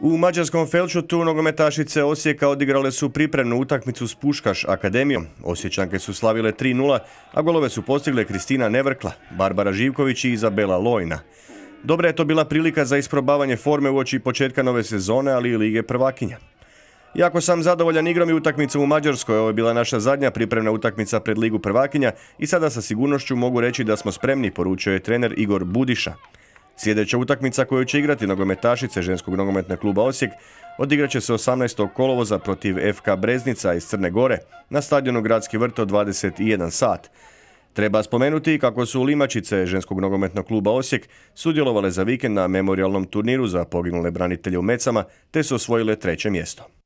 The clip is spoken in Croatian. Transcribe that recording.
U mađarskom Felčutu nogometašice Osijeka odigrale su pripremnu utakmicu s Puškaš Akademijom. Osjećanke su slavile 3-0, a golove su postigle Kristina Nevrkla, Barbara Živković i Izabela Lojna. Dobra je to bila prilika za isprobavanje forme uoči početka nove sezone, ali i Lige prvakinja. Jako sam zadovoljan igrom i utakmicom u Mađarskoj, ovo je bila naša zadnja pripremna utakmica pred Ligu prvakinja i sada sa sigurnošću mogu reći da smo spremni, poručio je trener Igor Budiša. Sljedeća utakmica koju će igrati nogometašice ženskog nogometnog kluba Osijek odigrat će se 18. kolovoza protiv FK Breznica iz Crne Gore na stadionu Gradski vrt 21 sat. Treba spomenuti kako su Limačice ženskog nogometnog kluba Osijek sudjelovale za vikend na memorialnom turniru za poginule branitelje u Mecama te su osvojile treće mjesto.